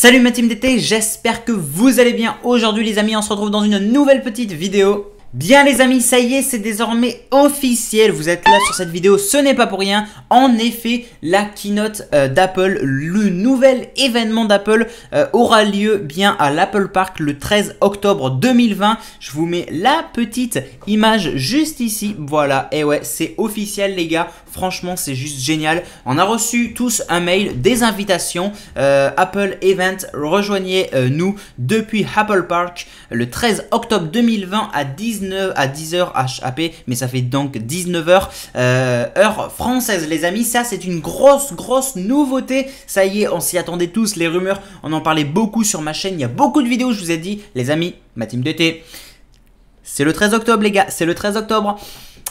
Salut ma team d'été, j'espère que vous allez bien. Aujourd'hui les amis, on se retrouve dans une nouvelle petite vidéo Bien les amis, ça y est, c'est désormais officiel, vous êtes là sur cette vidéo, ce n'est pas pour rien. En effet, la keynote euh, d'Apple, le nouvel événement d'Apple euh, aura lieu bien à l'Apple Park le 13 octobre 2020. Je vous mets la petite image juste ici, voilà, et ouais, c'est officiel les gars, franchement c'est juste génial. On a reçu tous un mail, des invitations, euh, Apple Event, rejoignez-nous depuis Apple Park le 13 octobre 2020 à 10 19 à 10h HAP, mais ça fait donc 19h euh, heure française les amis, ça c'est une grosse grosse nouveauté, ça y est on s'y attendait tous, les rumeurs, on en parlait beaucoup sur ma chaîne, il y a beaucoup de vidéos je vous ai dit, les amis, ma team d'été, c'est le 13 octobre les gars, c'est le 13 octobre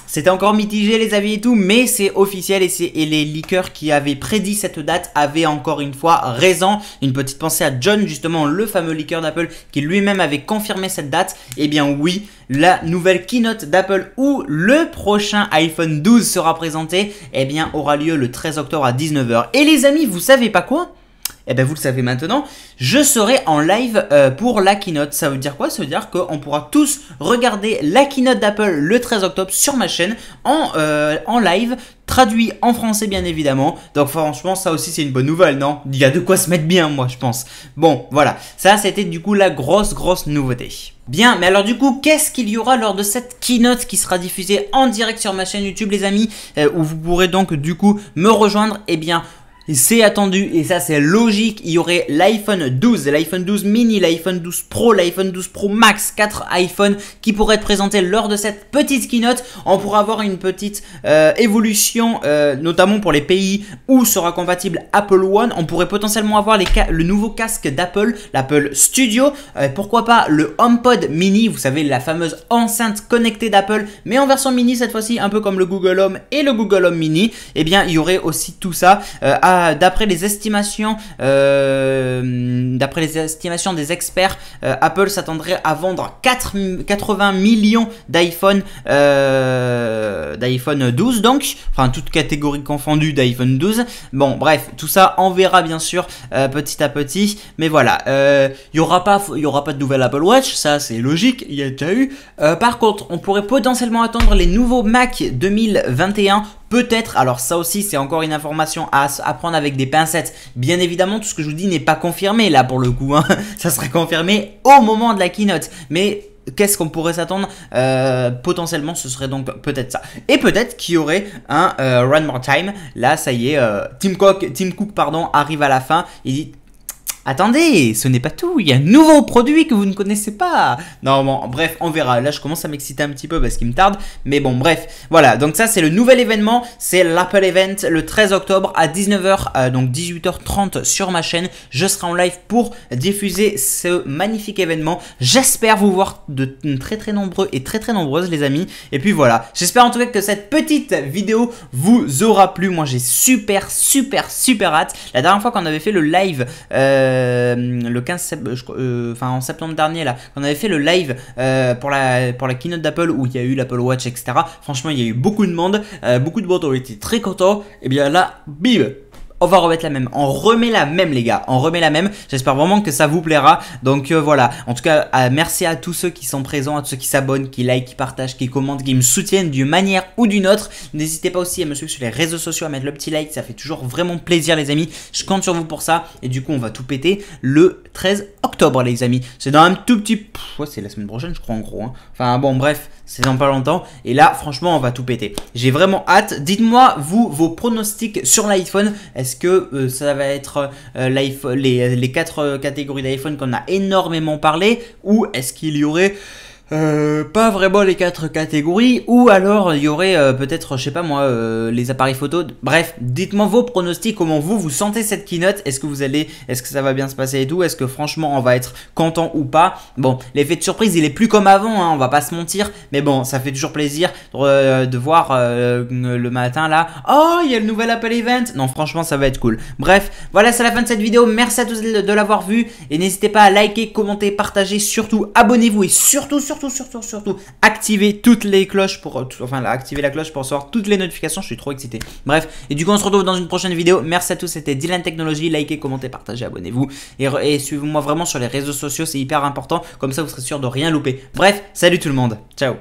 c'était encore mitigé les avis et tout, mais c'est officiel et, et les liqueurs qui avaient prédit cette date avaient encore une fois raison. Une petite pensée à John, justement, le fameux liqueur d'Apple qui lui-même avait confirmé cette date. Eh bien oui, la nouvelle keynote d'Apple où le prochain iPhone 12 sera présenté, eh bien aura lieu le 13 octobre à 19h. Et les amis, vous savez pas quoi et eh bien vous le savez maintenant, je serai en live euh, pour la keynote. Ça veut dire quoi Ça veut dire qu'on pourra tous regarder la keynote d'Apple le 13 octobre sur ma chaîne en, euh, en live, traduit en français bien évidemment. Donc franchement, ça aussi c'est une bonne nouvelle, non Il y a de quoi se mettre bien, moi je pense. Bon, voilà. Ça, c'était du coup la grosse, grosse nouveauté. Bien, mais alors du coup, qu'est-ce qu'il y aura lors de cette keynote qui sera diffusée en direct sur ma chaîne YouTube, les amis, euh, où vous pourrez donc du coup me rejoindre Eh bien, c'est attendu et ça c'est logique. Il y aurait l'iPhone 12, l'iPhone 12 mini, l'iPhone 12 Pro, l'iPhone 12 Pro Max, 4 iPhones qui pourraient être présentés lors de cette petite keynote. On pourra avoir une petite euh, évolution, euh, notamment pour les pays où sera compatible Apple One. On pourrait potentiellement avoir le nouveau casque d'Apple, l'Apple Studio. Euh, pourquoi pas le HomePod mini, vous savez, la fameuse enceinte connectée d'Apple, mais en version mini cette fois-ci, un peu comme le Google Home et le Google Home mini. Eh bien, il y aurait aussi tout ça à euh, d'après les estimations, euh, d'après les estimations des experts, euh, Apple s'attendrait à vendre 80 millions d'iPhone, d'iPhone 12 donc, enfin toute catégorie confondue d'iPhone 12. Bon, bref, tout ça on verra bien sûr petit à petit, mais voilà, il y aura pas, il y aura pas de nouvelle Apple Watch, ça c'est logique, il y a eu. par contre, on pourrait potentiellement attendre les nouveaux Mac 2021 Peut-être, alors ça aussi c'est encore une information à, prendre avec des pincettes. Bien évidemment, tout ce que je vous dis n'est pas confirmé là pour le coup. Hein. Ça sera confirmé au moment de la keynote. Mais qu'est-ce qu'on pourrait s'attendre euh, Potentiellement, ce serait donc peut-être ça. Et peut-être qu'il y aurait un Run euh, More Time. Là, ça y est, euh, Tim, Cook, Cook pardon, arrive à la fin. Il dit Attendez, ce n'est pas tout, il y a un nouveau produit que vous ne connaissez pas. Non, bon, bref, on verra. Là, je commence à m'exciter un petit peu parce qu'il me tarde, mais bon, bref. Voilà, donc ça, c'est le nouvel événement, c'est l'Apple Event le 13 octobre à 19h, euh, donc 18h30 sur ma chaîne. Je serai en live pour diffuser ce magnifique événement. J'espère vous voir de très très nombreux et très très nombreuses, les amis. Et puis voilà, j'espère en tout cas que cette petite vidéo vous aura plu. Moi, j'ai super super super hâte. La dernière fois qu'on avait fait le live... Euh, euh, le 15 euh, enfin en septembre dernier là, quand on avait fait le live euh, pour la pour la keynote d'Apple où il y a eu l'Apple Watch etc. Franchement, il y a eu beaucoup de monde, beaucoup de monde ont été très contents. Et bien là, bim, on va remettre la même. On remet la même les gars, on remet la même. J'espère vraiment que ça vous plaira. Donc euh, voilà, en tout cas, euh, merci à tous ceux qui sont présents, à tous ceux qui s'abonnent, qui like, qui partagent, qui commentent, qui me soutiennent d'une manière ou d'une autre. N'hésitez pas aussi à me suivre sur les réseaux sociaux, à mettre le petit like, ça fait toujours vraiment plaisir les amis. Je compte sur vous pour ça et du coup, on va tout péter le 13 octobre les amis. C'est dans un tout petit... c'est la semaine prochaine je crois en gros. Hein. Enfin bon bref c'est dans pas longtemps. Et là, franchement, on va tout péter. J'ai vraiment hâte. Dites-moi, vous, vos pronostics sur l'iPhone. Est-ce que euh, ça va être euh, les, les quatre euh, catégories d'iPhone qu'on a énormément parlé Ou est-ce qu'il y aurait... Euh, pas vraiment les quatre catégories, ou alors il y aurait euh, peut-être, je sais pas moi, euh, les appareils photo. Bref, dites-moi vos pronostics, comment vous vous sentez cette keynote, est-ce que vous allez, est-ce que ça va bien se passer et tout, est-ce que franchement on va être content ou pas. Bon, l'effet de surprise il est plus comme avant, hein, on va pas se mentir, mais bon, ça fait toujours plaisir de voir le matin là, oh il y a le nouvel Apple Event, non franchement ça va être cool. Bref, voilà c'est la fin de cette vidéo, merci à tous de l'avoir vu, et n'hésitez pas à liker, commenter, partager, surtout abonnez-vous et surtout surtout surtout, surtout, surtout, activer toutes les cloches pour, euh, enfin, là, activer la cloche pour recevoir toutes les notifications. Je suis trop excité. Bref, et du coup, on se retrouve dans une prochaine vidéo. Merci à tous, c'était Dylan Technologies. Likez, commentez, partagez, abonnez-vous et suivez-moi vraiment sur les réseaux sociaux, c'est hyper important. Comme ça, vous serez sûr de rien louper. Bref, salut tout le monde. Ciao.